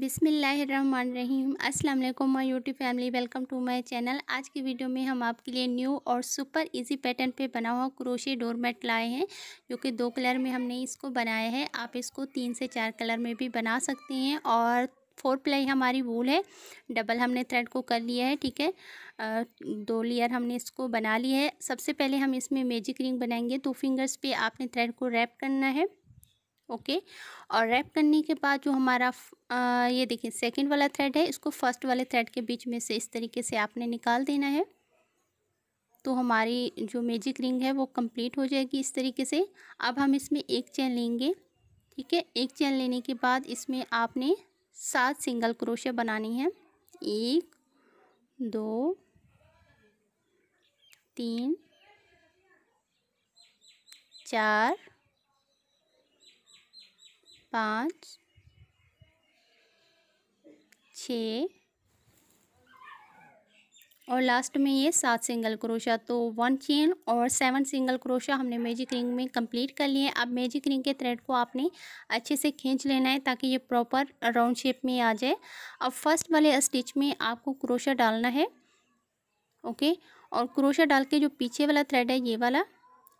बिसमीम अस्सलाम वालेकुम my YouTube family welcome to my channel आज की वीडियो में हम आपके लिए न्यू और सुपर इजी पैटर्न पे बना हुआ क्रोशे डोरमेट लाए हैं जो कि दो कलर में हमने इसको बनाया है आप इसको तीन से चार कलर में भी बना सकते हैं और फोर प्लाई हमारी वूल है डबल हमने थ्रेड को कर लिया है ठीक है दो लेयर हमने इसको बना लिया है सबसे पहले हम इसमें मैजिक रिंग बनाएंगे टू फिंगर्स पे आपने थ्रेड को रैप करना है ओके और रैप करने के बाद जो हमारा आ, ये देखिए सेकंड वाला थ्रेड है इसको फर्स्ट वाले थ्रेड के बीच में से इस तरीके से आपने निकाल देना है तो हमारी जो मैजिक रिंग है वो कंप्लीट हो जाएगी इस तरीके से अब हम इसमें एक चैन लेंगे ठीक है एक चैन लेने के बाद इसमें आपने सात सिंगल क्रोशिया बनानी है एक दो तीन चार पाँच छ और लास्ट में ये सात सिंगल क्रोशा तो वन चेन और सेवन सिंगल क्रोशा हमने मैजिक रिंग में कंप्लीट कर लिए अब मैजिक रिंग के थ्रेड को आपने अच्छे से खींच लेना है ताकि ये प्रॉपर राउंड शेप में आ जाए अब फर्स्ट वाले स्टिच में आपको क्रोशा डालना है ओके और क्रोशा डाल के जो पीछे वाला थ्रेड है ये वाला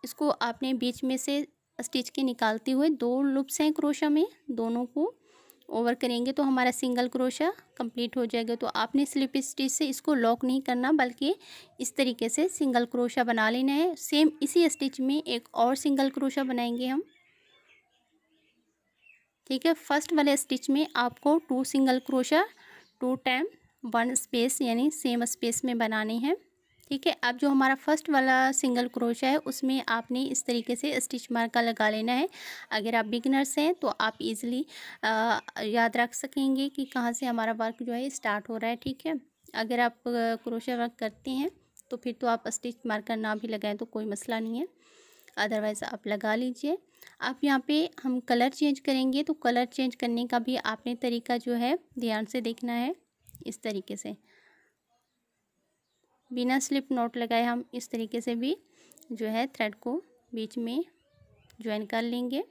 इसको आपने बीच में से स्टिच के निकालते हुए दो लुप्स हैं क्रोशा में दोनों को ओवर करेंगे तो हमारा सिंगल क्रोशा कंप्लीट हो जाएगा तो आपने स्लिप स्टिच से इसको लॉक नहीं करना बल्कि इस तरीके से सिंगल क्रोशा बना लेना है सेम इसी स्टिच में एक और सिंगल क्रोशा बनाएंगे हम ठीक है फर्स्ट वाले स्टिच में आपको two single crochet two time one space यानी सेम स्पेस में बनाने हैं ठीक है अब जो हमारा फर्स्ट वाला सिंगल क्रोशा है उसमें आपने इस तरीके से स्टिच मार्का लगा लेना है अगर आप बिगनर्स हैं तो आप इजीली याद रख सकेंगे कि कहाँ से हमारा वर्क जो है स्टार्ट हो रहा है ठीक है अगर आप क्रोशा वर्क करते हैं तो फिर तो आप स्टिच मार्कर ना भी लगाएं तो कोई मसला नहीं है अदरवाइज़ आप लगा लीजिए अब यहाँ पे हम कलर चेंज करेंगे तो कलर चेंज करने का भी आपने तरीका जो है ध्यान से देखना है इस तरीके से बिना स्लिप नोट लगाए हम इस तरीके से भी जो है थ्रेड को बीच में ज्वाइन कर लेंगे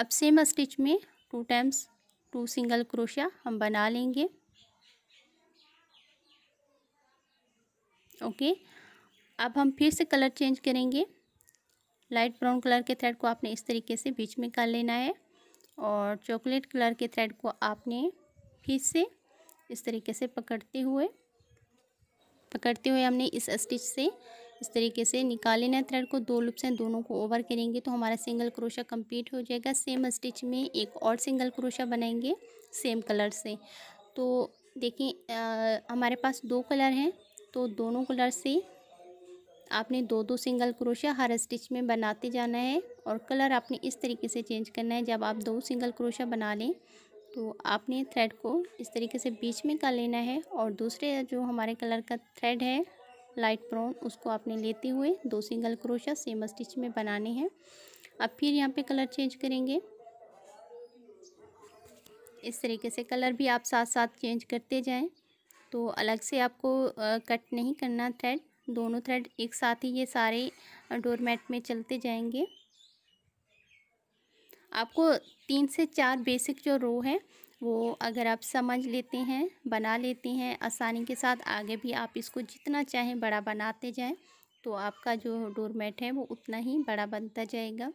अब सेम स्टिच में two times two single crochet हम बना लेंगे ओके अब हम फिर से कलर चेंज करेंगे लाइट ब्राउन कलर के थ्रेड को आपने इस तरीके से बीच में कर लेना है और चॉकलेट कलर के थ्रेड को आपने फिर से इस तरीके से पकड़ते हुए पकड़ते हुए हमने इस स्टिच से इस तरीके से निकाल लेना थ्रेड को दो लुप्स हैं दोनों को ओवर करेंगे तो हमारा सिंगल क्रोशा कंप्लीट हो जाएगा सेम स्टिच में एक और सिंगल क्रोशा बनाएंगे सेम कलर से तो देखें हमारे पास दो कलर हैं तो दोनों कलर से आपने दो दो सिंगल क्रोशिया हर स्टिच में बनाते जाना है और कलर आपने इस तरीके से चेंज करना है जब आप दो सिंगल क्रोशिया बना लें तो आपने थ्रेड को इस तरीके से बीच में का लेना है और दूसरे जो हमारे कलर का थ्रेड है लाइट ब्राउन उसको आपने लेते हुए दो सिंगल क्रोशा सेम स्टिच में बनाने हैं अब फिर यहाँ पे कलर चेंज करेंगे इस तरीके से कलर भी आप साथ साथ चेंज करते जाएं तो अलग से आपको कट नहीं करना थ्रेड दोनों थ्रेड एक साथ ही ये सारे डोरमेट में चलते जाएंगे आपको तीन से चार बेसिक जो रो है वो अगर आप समझ लेते हैं बना लेते हैं आसानी के साथ आगे भी आप इसको जितना चाहें बड़ा बनाते जाएं तो आपका जो डोरमेट है वो उतना ही बड़ा बनता जाएगा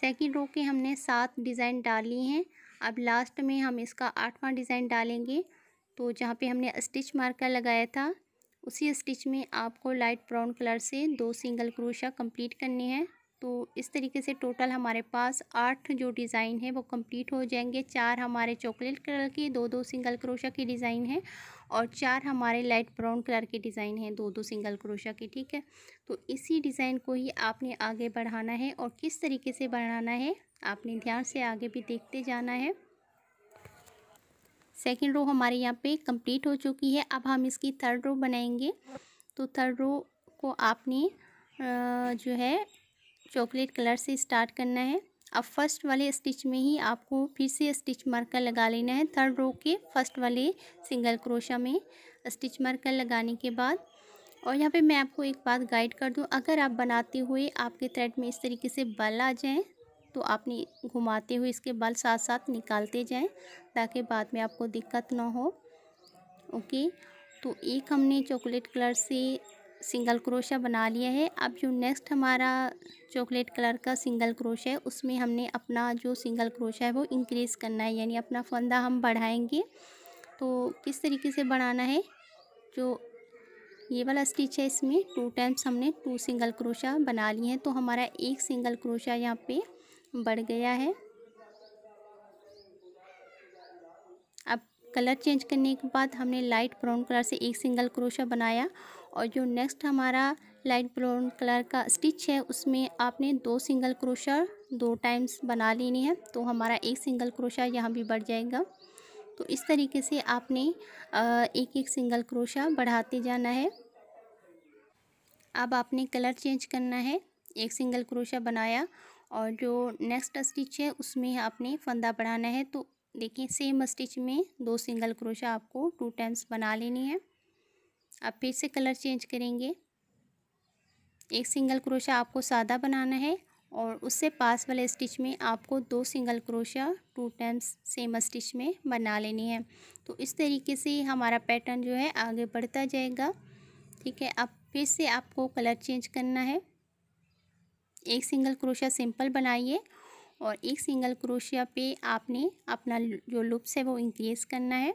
सेकेंड रो के हमने सात डिज़ाइन डाली हैं अब लास्ट में हम इसका आठवां डिज़ाइन डालेंगे तो जहाँ पे हमने स्टिच मार्कर लगाया था उसी स्टिच में आपको लाइट ब्राउन कलर से दो सिंगल क्रोशा कंप्लीट करनी है तो इस तरीके से टोटल हमारे पास आठ जो डिज़ाइन है वो कंप्लीट हो जाएंगे चार हमारे चॉकलेट कलर के दो दो सिंगल क्रोशा के डिज़ाइन हैं और चार हमारे लाइट ब्राउन कलर के डिज़ाइन हैं दो दो सिंगल क्रोशा के ठीक है तो इसी डिज़ाइन को ही आपने आगे बढ़ाना है और किस तरीके से बढ़ाना है आपने ध्यान से आगे भी देखते जाना है सेकेंड रो हमारे यहाँ पे कंप्लीट हो चुकी है अब हम इसकी थर्ड रो बनाएंगे तो थर्ड रो को आपने जो है चॉकलेट कलर से स्टार्ट करना है अब फर्स्ट वाले स्टिच में ही आपको फिर से स्टिच मार्कर लगा लेना है थर्ड रो के फर्स्ट वाले सिंगल क्रोशा में स्टिच मार्कर लगाने के बाद और यहाँ पे मैं आपको एक बात गाइड कर दूँ अगर आप बनाते हुए आपके थ्रेड में इस तरीके से बल आ जाएँ तो आप घुमाते हुए इसके बाल साथ साथ निकालते जाएं ताकि बाद में आपको दिक्कत ना हो ओके तो एक हमने चॉकलेट कलर से सिंगल क्रोशा बना लिया है अब जो नेक्स्ट हमारा चॉकलेट कलर का सिंगल क्रोशा है उसमें हमने अपना जो सिंगल क्रोशा है वो इंक्रीज़ करना है यानी अपना फंदा हम बढ़ाएंगे तो किस तरीके से बढ़ाना है जो ये वाला स्टिच है इसमें टू टाइम्स हमने टू सिंगल क्रोशा बना लिए हैं तो हमारा एक सिंगल क्रोशा यहाँ पे बढ़ गया है अब कलर चेंज करने के बाद हमने लाइट ब्राउन कलर से एक सिंगल क्रोशा बनाया और जो नेक्स्ट हमारा लाइट ब्राउन कलर का स्टिच है उसमें आपने दो सिंगल क्रोशा दो टाइम्स बना लेनी है तो हमारा एक सिंगल क्रोशा यहाँ भी बढ़ जाएगा तो इस तरीके से आपने एक एक सिंगल क्रोशा बढ़ाते जाना है अब आपने कलर चेंज करना है एक सिंगल क्रोशा बनाया और जो नेक्स्ट स्टिच है उसमें आपने फंदा बढ़ाना है तो देखिए सेम स्टिच में दो सिंगल क्रोशा आपको टू टाइम्स बना लेनी है आप फिर से कलर चेंज करेंगे एक सिंगल क्रोशा आपको सादा बनाना है और उससे पास वाले स्टिच में आपको दो single crochet two times same stitch में बना लेनी है तो इस तरीके से हमारा पैटर्न जो है आगे बढ़ता जाएगा ठीक है अब फिर से आपको कलर चेंज करना है एक सिंगल क्रोशिया सिंपल बनाइए और एक सिंगल क्रोशिया पे आपने अपना जो लुप्स है वो इंक्रीज़ करना है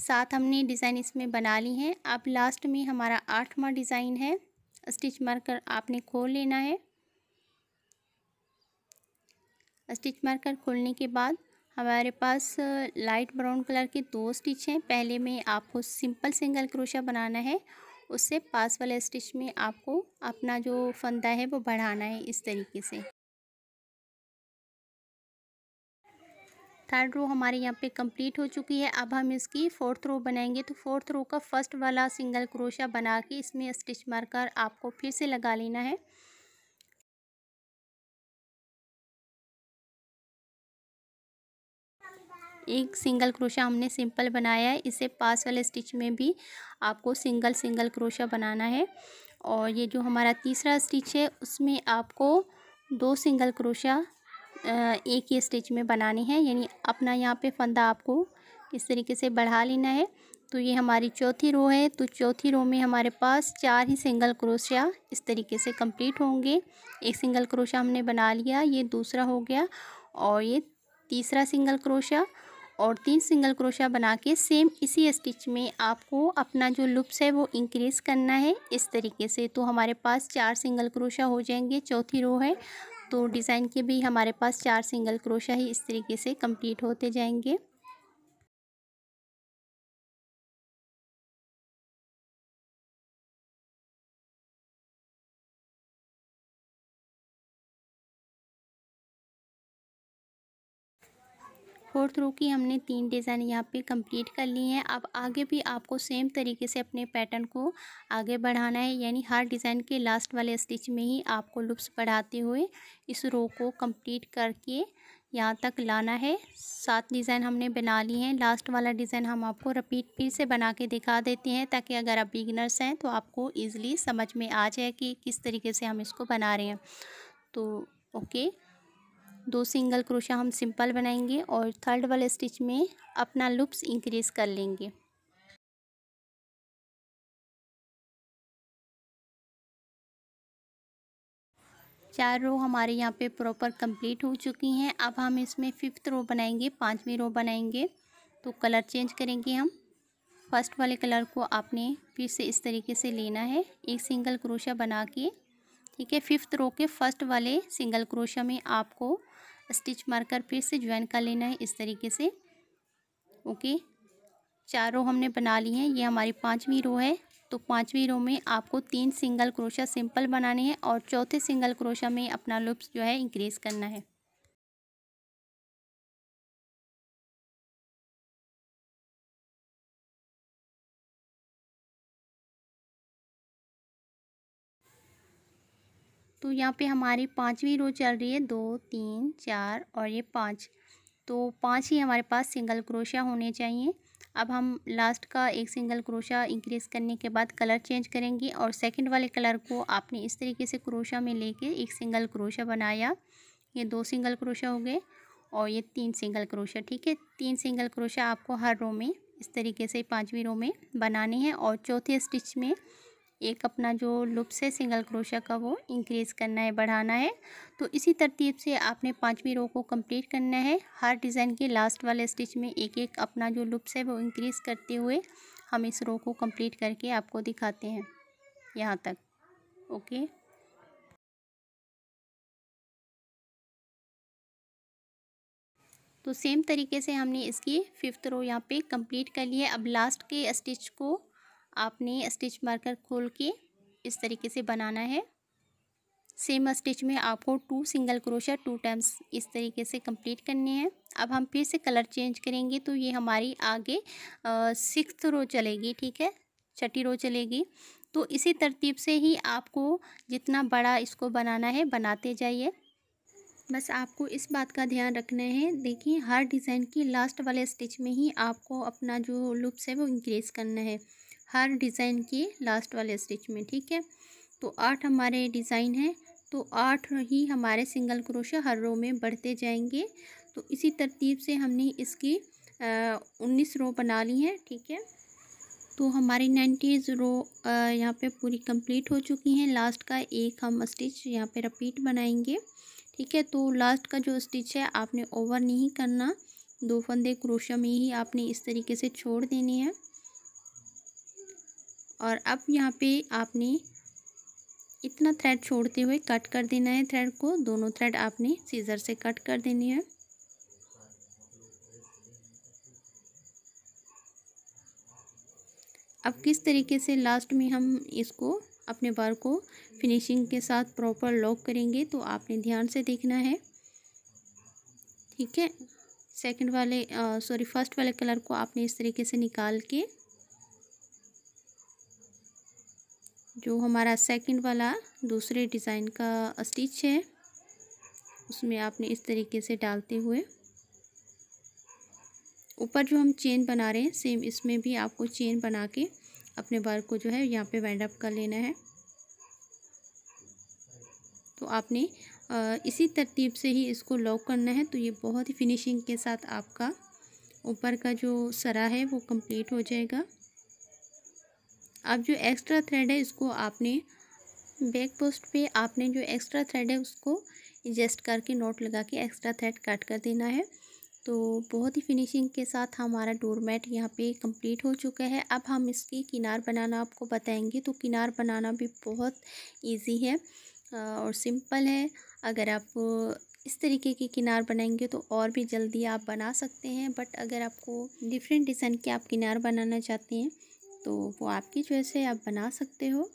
साथ हमने डिज़ाइन इसमें बना ली है अब लास्ट में हमारा आठवां डिज़ाइन है स्टिच मार्कर आपने खोल लेना है स्टिच मार्कर खोलने के बाद हमारे पास लाइट ब्राउन कलर के दो स्टिच हैं पहले में आपको सिंपल सिंगल क्रोशा बनाना है उससे पास वाले स्टिच में आपको अपना जो फंदा है वो बढ़ाना है इस तरीके से थर्ड रो हमारे यहाँ पे कंप्लीट हो चुकी है अब हम इसकी फोर्थ रो बनाएंगे तो फोर्थ रो का फर्स्ट वाला सिंगल क्रोशा बना के इसमें स्टिच मारकर आपको फिर से लगा लेना है एक सिंगल क्रोशा हमने सिंपल बनाया है इसे पास वाले स्टिच में भी आपको सिंगल सिंगल क्रोशा बनाना है और ये जो हमारा तीसरा स्टिच है उसमें आपको दो सिंगल क्रोशा एक ही स्टिच में बनाने हैं यानी अपना यहाँ पे फंदा आपको इस तरीके से बढ़ा लेना है तो ये हमारी चौथी रो है तो चौथी रो में हमारे पास चार ही सिंगल क्रोशिया इस तरीके से कंप्लीट होंगे एक सिंगल क्रोशिया हमने बना लिया ये दूसरा हो गया और ये तीसरा सिंगल क्रोशिया और तीन सिंगल क्रोशा बना के सेम इसी स्टिच में आपको अपना जो लुप्स है वो इंक्रीज़ करना है इस तरीके से तो हमारे पास चार सिंगल क्रोशा हो जाएंगे चौथी रो है तो डिज़ाइन के भी हमारे पास चार सिंगल क्रोशा ही इस तरीके से कंप्लीट होते जाएंगे फोर्थ रो की हमने तीन डिज़ाइन यहाँ पे कंप्लीट कर ली हैं अब आगे भी आपको सेम तरीके से अपने पैटर्न को आगे बढ़ाना है यानी हर डिज़ाइन के लास्ट वाले स्टिच में ही आपको लुप्स बढ़ाते हुए इस रो को कंप्लीट करके यहाँ तक लाना है सात डिज़ाइन हमने बना ली हैं लास्ट वाला डिज़ाइन हम आपको रिपीट फिर से बना के दिखा देते हैं ताकि अगर आप बिगनर्स हैं तो आपको ईज़िली समझ में आ जाए कि किस तरीके से हम इसको बना रहे हैं तो ओके दो सिंगल क्रोशा हम सिंपल बनाएंगे और थर्ड वाले स्टिच में अपना लुप्स इंक्रीज कर लेंगे चार रो हमारे यहाँ पे प्रॉपर कंप्लीट हो चुकी हैं अब हम इसमें फिफ्थ रो बनाएंगे पांचवी रो बनाएंगे तो कलर चेंज करेंगे हम फर्स्ट वाले कलर को आपने फिर से इस तरीके से लेना है एक सिंगल क्रोशा बना के ठीक है फिफ्थ रो के फर्स्ट वाले सिंगल क्रोशा में आपको स्टिच मारकर फिर से ज्वाइन कर लेना है इस तरीके से ओके चार रो हमने बना ली हैं ये हमारी पाँचवीं रो है तो पाँचवीं रो में आपको तीन सिंगल क्रोशा सिंपल बनाने हैं और चौथे सिंगल क्रोशा में अपना लुप्स जो है इंक्रीज़ करना है तो यहाँ पे हमारी पाँचवीं रो चल रही है दो तीन चार और ये पाँच तो पाँच ही हमारे पास सिंगल क्रोशिया होने चाहिए अब हम लास्ट का एक सिंगल क्रोशा इंक्रीज़ करने के बाद कलर चेंज करेंगे और सेकंड वाले कलर को आपने इस तरीके से क्रोशा में लेके एक सिंगल क्रोशा बनाया ये दो सिंगल क्रोशा हो गए और ये तीन सिंगल क्रोशा ठीक है तीन सिंगल क्रोशा आपको हर रो में इस तरीके से पाँचवीं रो में बनानी है और चौथे स्टिच में एक अपना जो लुप्स है सिंगल क्रोशा का वो इंक्रीज़ करना है बढ़ाना है तो इसी तरतीब से आपने पाँचवीं रो को कंप्लीट करना है हर डिज़ाइन के लास्ट वाले स्टिच में एक एक अपना जो लुप्स है वो इंक्रीज़ करते हुए हम इस रो को कंप्लीट करके आपको दिखाते हैं यहाँ तक ओके तो सेम तरीके से हमने इसकी फिफ्थ रो यहाँ पे कंप्लीट कर ली है अब लास्ट के स्टिच को आपने स्टिच मार्कर खोल के इस तरीके से बनाना है सेम स्टिच में आपको two single crochet two times इस तरीके से कंप्लीट करने हैं अब हम फिर से कलर चेंज करेंगे तो ये हमारी आगे सिक्स रो चलेगी ठीक है छठी रो चलेगी तो इसी तरतीब से ही आपको जितना बड़ा इसको बनाना है बनाते जाइए बस आपको इस बात का ध्यान रखना है देखिए हर डिज़ाइन की लास्ट वाले स्टिच में ही आपको अपना जो लुप्स है वो इंक्रीज़ करना है हर डिज़ाइन के लास्ट वाले स्टिच में ठीक है तो आठ हमारे डिज़ाइन हैं तो आठ ही हमारे सिंगल क्रोशे हर रो में बढ़ते जाएंगे तो इसी तरतीब से हमने इसकी उन्नीस रो बना ली है ठीक है तो हमारी नाइन्टीज़ रो यहाँ पे पूरी कंप्लीट हो चुकी हैं लास्ट का एक हम स्टिच यहाँ पे रिपीट बनाएंगे ठीक है तो लास्ट का जो स्टिच है आपने ओवर नहीं करना दो फंदे क्रोशा में ही आपने इस तरीके से छोड़ देने हैं और अब यहाँ पे आपने इतना थ्रेड छोड़ते हुए कट कर देना है थ्रेड को दोनों थ्रेड आपने सीज़र से कट कर देनी है अब किस तरीके से लास्ट में हम इसको अपने बार को फिनिशिंग के साथ प्रॉपर लॉक करेंगे तो आपने ध्यान से देखना है ठीक है सेकंड वाले सॉरी फर्स्ट वाले कलर को आपने इस तरीके से निकाल के जो हमारा सेकंड वाला दूसरे डिज़ाइन का स्टिच है उसमें आपने इस तरीके से डालते हुए ऊपर जो हम चेन बना रहे हैं सेम इसमें भी आपको चेन बना के अपने बार को जो है यहाँ पे वाइंड अप कर लेना है तो आपने इसी तरतीब से ही इसको लॉक करना है तो ये बहुत ही फिनिशिंग के साथ आपका ऊपर का जो सरा है वो कंप्लीट हो जाएगा अब जो एक्स्ट्रा थ्रेड है इसको आपने बैक पोस्ट पे आपने जो एक्स्ट्रा थ्रेड है उसको एडजस्ट करके नोट लगा के एक्स्ट्रा थ्रेड कट कर देना है तो बहुत ही फिनिशिंग के साथ हमारा डोर मैट यहाँ पे कंप्लीट हो चुका है अब हम इसकी किनार बनाना आपको बताएंगे तो किनार बनाना भी बहुत इजी है और सिंपल है अगर आप इस तरीके की किनार बनाएंगे तो और भी जल्दी आप बना सकते हैं बट अगर आपको डिफरेंट डिज़ाइन के आप किनार बनाना चाहते हैं तो वो आपकी चॉइस है आप बना सकते हो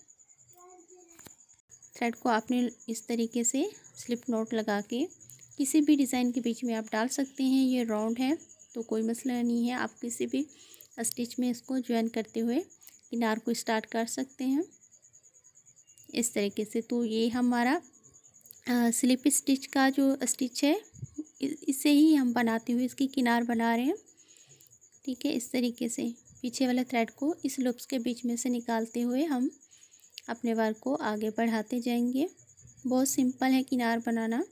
थ्रेड को आपने इस तरीके से स्लिप नोट लगा के किसी भी डिज़ाइन के बीच में आप डाल सकते हैं ये राउंड है तो कोई मसला नहीं है आप किसी भी स्टिच में इसको ज्वाइन करते हुए किनार को स्टार्ट कर सकते हैं इस तरीके से तो ये हमारा स्लिप स्टिच का जो स्टिच है इसे ही हम बनाते हुए इसकी किनार बना रहे हैं ठीक है इस तरीके से पीछे वाले थ्रेड को इस लूप्स के बीच में से निकालते हुए हम अपने वर्क को आगे बढ़ाते जाएंगे बहुत सिंपल है किनार बनाना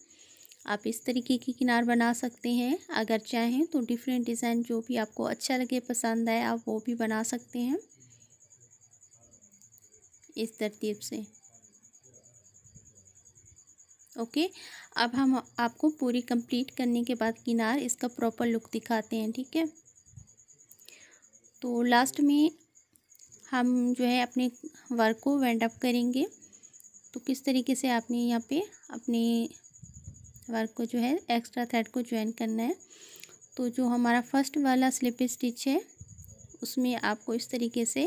आप इस तरीके की किनार बना सकते हैं अगर चाहें तो डिफरेंट डिज़ाइन जो भी आपको अच्छा लगे पसंद आए आप वो भी बना सकते हैं इस तरतीब से ओके अब हम आपको पूरी कंप्लीट करने के बाद किनार इसका प्रॉपर लुक दिखाते हैं ठीक है तो लास्ट में हम जो है अपने वर्क को वेंड अप करेंगे तो किस तरीके से आपने यहाँ पे अपने वर्क को जो है एक्स्ट्रा थ्रेड को ज्वाइन करना है तो जो हमारा फर्स्ट वाला स्लिप स्टिच है उसमें आपको इस तरीके से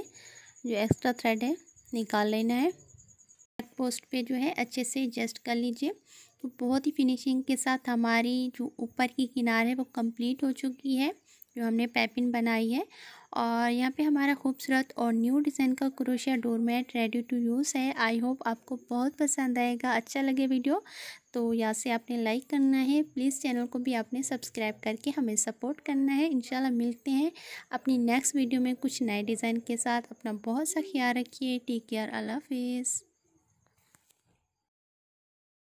जो एक्स्ट्रा थ्रेड है निकाल लेना है पोस्ट पे जो है अच्छे से एडजस्ट कर लीजिए तो बहुत ही फिनिशिंग के साथ हमारी जो ऊपर की किनार है वो कंप्लीट हो चुकी है जो हमने पैपिन बनाई है और यहाँ पे हमारा खूबसूरत और न्यू डिज़ाइन का crochet doormat ready to use है आई होप आपको बहुत पसंद आएगा अच्छा लगे वीडियो तो यहाँ से आपने लाइक करना है प्लीज़ चैनल को भी आपने सब्सक्राइब करके हमें सपोर्ट करना है इंशाल्लाह मिलते हैं अपनी नेक्स्ट वीडियो में कुछ नए डिज़ाइन के साथ अपना बहुत सा ख्याल रखिए टेक केयर अल्लाफ़